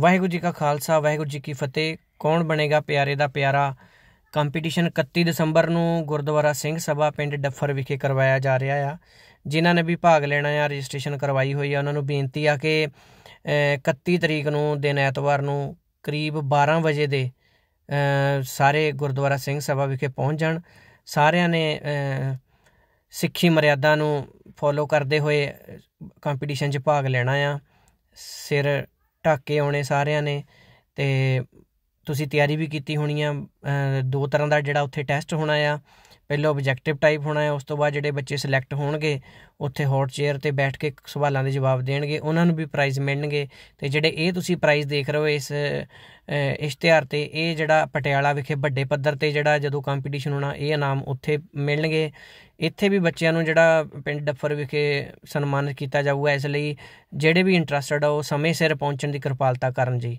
ਵਾਹਿਗੁਰੂ ਜੀ ਕਾ ਖਾਲਸਾ ਵਾਹਿਗੁਰੂ ਜੀ ਕੀ ਫਤਿਹ ਕੌਣ ਬਣੇਗਾ ਪਿਆਰੇ ਦਾ ਪਿਆਰਾ ਕੰਪੀਟੀਸ਼ਨ 31 ਦਸੰਬਰ ਨੂੰ ਗੁਰਦੁਆਰਾ ਸਿੰਘ ਸਭਾ ਪਿੰਡ ਡੱਫਰ ਵਿਖੇ ਕਰਵਾਇਆ ਜਾ ਰਿਹਾ ਆ ਜਿਨ੍ਹਾਂ ਨੇ ਵੀ ਭਾਗ ਲੈਣਾ ਆ ਰਜਿਸਟ੍ਰੇਸ਼ਨ ਕਰਵਾਈ ਹੋਈ ਆ ਉਹਨਾਂ ਨੂੰ ਬੇਨਤੀ ਆ ਕਿ 31 ਤਰੀਕ ਨੂੰ ਦਿਨ ਐਤਵਾਰ ਨੂੰ ਕਰੀਬ 12 ਵਜੇ ਦੇ ਸਾਰੇ ਗੁਰਦੁਆਰਾ ਸਿੰਘ ਸਭਾ ਵਿਖੇ ਪਹੁੰਚ ਜਾਣ ਸਾਰਿਆਂ ਨੇ ਸਿੱਖੀ ਮਰਿਆਦਾ ਨੂੰ ਫੋਲੋ ਕਰਦੇ ਹੋਏ ਕੰਪੀਟੀਸ਼ਨ 'ਚ ਭਾਗ ਲੈਣਾ ਆ ਸਿਰ ਟਾਕੇ ਆਉਣੇ ਸਾਰਿਆਂ ਨੇ ਤੇ ਤੁਸੀਂ ਤਿਆਰੀ ਵੀ ਕੀਤੀ ਹੋਣੀ ਆ ਦੋ ਤਰ੍ਹਾਂ ਦਾ ਜਿਹੜਾ ਉੱਥੇ ਟੈਸਟ ਹੋਣਾ ਆ ਪਹਿਲਾ ਆਬਜੈਕਟਿਵ ਟਾਈਪ ਹੋਣਾ ਹੈ ਉਸ ਤੋਂ ਬਾਅਦ ਜਿਹੜੇ ਬੱਚੇ ਸਿਲੈਕਟ ਹੋਣਗੇ ਉੱਥੇ ਹੌਟ ਚੇਅਰ ਤੇ ਬੈਠ ਕੇ ਸਵਾਲਾਂ ਦੇ ਜਵਾਬ ਦੇਣਗੇ ਉਹਨਾਂ ਨੂੰ ਵੀ ਪ੍ਰਾਈਜ਼ ਮਿਲਣਗੇ ਤੇ ਜਿਹੜੇ ਇਹ ਤੁਸੀਂ ਪ੍ਰਾਈਜ਼ ਦੇਖ ਰਹੇ ਹੋ ਇਸ ਇਸ਼ਤਿਹਾਰ ਤੇ ਇਹ ਜਿਹੜਾ ਪਟਿਆਲਾ ਵਿਖੇ ਵੱਡੇ ਪੱਧਰ ਤੇ ਜਿਹੜਾ ਜਦੋਂ ਕੰਪੀਟੀਸ਼ਨ ਹੋਣਾ ਇਹ ਇਨਾਮ ਉੱਥੇ ਮਿਲਣਗੇ ਇੱਥੇ ਵੀ ਬੱਚਿਆਂ ਨੂੰ ਜਿਹੜਾ ਪਿੰਡ ਡੱਫਰ ਵਿਖੇ ਸਨਮਾਨਿਤ ਕੀਤਾ ਜਾਊਗਾ ਇਸ ਲਈ ਜਿਹੜੇ ਵੀ ਇੰਟਰਸਟਡ ਆ ਉਹ ਸਮੇਂ ਸਿਰ ਪਹੁੰਚਣ ਦੀ ਕਿਰਪਾਲਤਾ ਕਰਨ ਜੀ